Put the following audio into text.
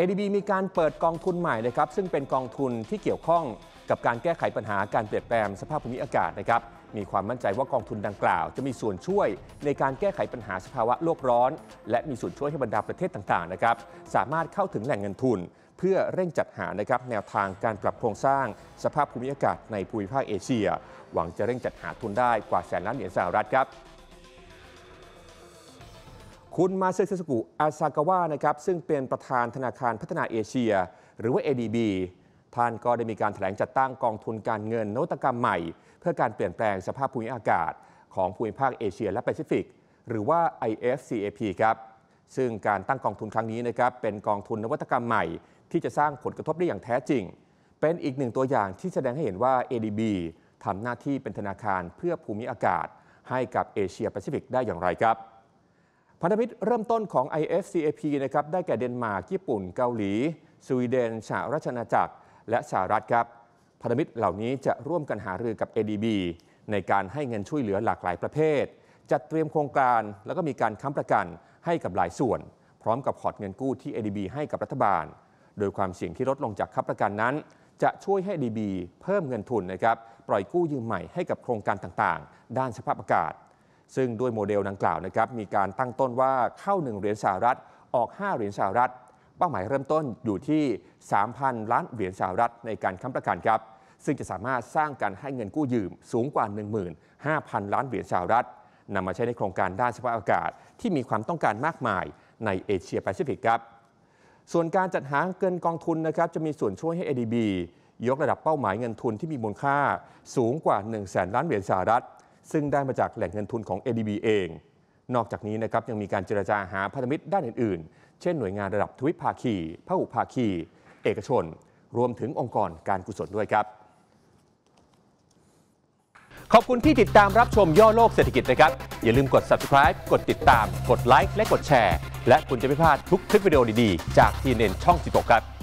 ADB มีการเปิดกองทุนใหม่นะครับซึ่งเป็นกองทุนที่เกี่ยวข้องกับการแก้ไขปัญหาการเปลี่ยนแปลง สภาพภูมิอากาศนะครับมีความมั่นใจว่ากองทุนดังกล่าวจะมีส่วนช่วยในการแก้ไขปัญหาสภาวะโลกร้อน และมีส่วนช่วยให้บรรดาประเทศต่างๆนะครับสามารถเข้าถึงแหล่งเงินทุนเพื่อเร่งจัดหานะครับแนวทางการปรับโครงสร้างสภาพภูมิอากาศในภูมิภาคเอเชีย หวังจะเร่งจัดหาทุนได้กว่าแสนล้านเหรียญสหรัฐครับคุณมาเซซึสกุอาซากาวะนะครับซึ่งเป็นประธานธนาคารพัฒนาเอเชีย หรือว่า ADB ท่านก็ได้มีการแถลงจัดตั้งกองทุนการเงินนวัตกรรมใหม่ เพื่อการเปลี่ยนแปลงสภาพภูมิอากาศของภูมิภาคเอเชียและแปซิฟิก หรือว่า IFCAP ครับซึ่งการตั้งกองทุนครั้งนี้นะครับเป็นกองทุนนวัตกรรมใหม่ ที่จะสร้างผลกระทบได้อย่างแท้จริง เป็นอีกหนึ่งตัวอย่างที่แสดงให้เห็นว่า ADB ทำหน้าที่เป็นธนาคารเพื่อภูมิอากาศให้กับเอเชียแปซิฟิกได้อย่างไรครับพันธมิตรเริ่มต้นของ IFCAP นะครับ ได้แก่เดนมาร์ก ญี่ปุ่น เกาหลี สวีเดนชารัชนาจักร และสหรัฐครับ พันธมิตรเหล่านี้จะร่วมกันหารือกับ ADB ในการให้เงินช่วยเหลือหลากหลายประเภท จัดเตรียมโครงการแล้วก็มีการค้ำประกันให้กับหลายส่วน พร้อมกับพอร์ตเงินกู้ที่ ADB ให้กับรัฐบาล โดยความเสี่ยงที่ลดลงจากค้ำประกันนั้น จะช่วยให้ ADB เพิ่มเงินทุนนะครับ ปล่อยกู้ยืมใหม่ให้กับโครงการต่างๆ ด้านสภาพอากาศซึ่งด้วยโมเดลดังกล่าวนะครับ มีการตั้งต้นว่าเข้า 1เหรียญสหรัฐ ออก 5เหรียญสหรัฐเป้าหมายเริ่มต้นอยู่ที่ 3,000 ล้านเหรียญสหรัฐในการค้ำประกันครับ ซึ่งจะสามารถสร้างการให้เงินกู้ยืมสูงกว่า15,000 ล้านเหรียญสหรัฐนำมาใช้ในโครงการด้านสภาพอากาศที่มีความต้องการมากมายในเอเชียแปซิฟิกครับ ส่วนการจัดหาเงินกองทุนนะครับจะมีส่วนช่วยให้ ADB ยกระดับเป้าหมายเงินทุนที่มีมูลค่าสูงกว่า1 0 0 0 0 0 ล้านเหรียญสหรัฐซึ่งได้มาจากแหล่งเงินทุนของ ADB เอง นอกจากนี้นะครับยังมีการเจรจาหาพันธมิตรด้านอื่นๆ เช่นหน่วยงานระดับทวิภาคีพหุภาคี เอกชน รวมถึงองค์กรการกุศลด้วยครับ ขอบคุณที่ติดตามรับชมย่อโลกเศรษฐกิจนะครับ อย่าลืมกด subscribe กดติดตาม กดไลค์และกดแชร์ และคุณจะไม่พลาดทุกคลิปวิดีโอดีๆ จากทีเน็นช่องิ1กครับ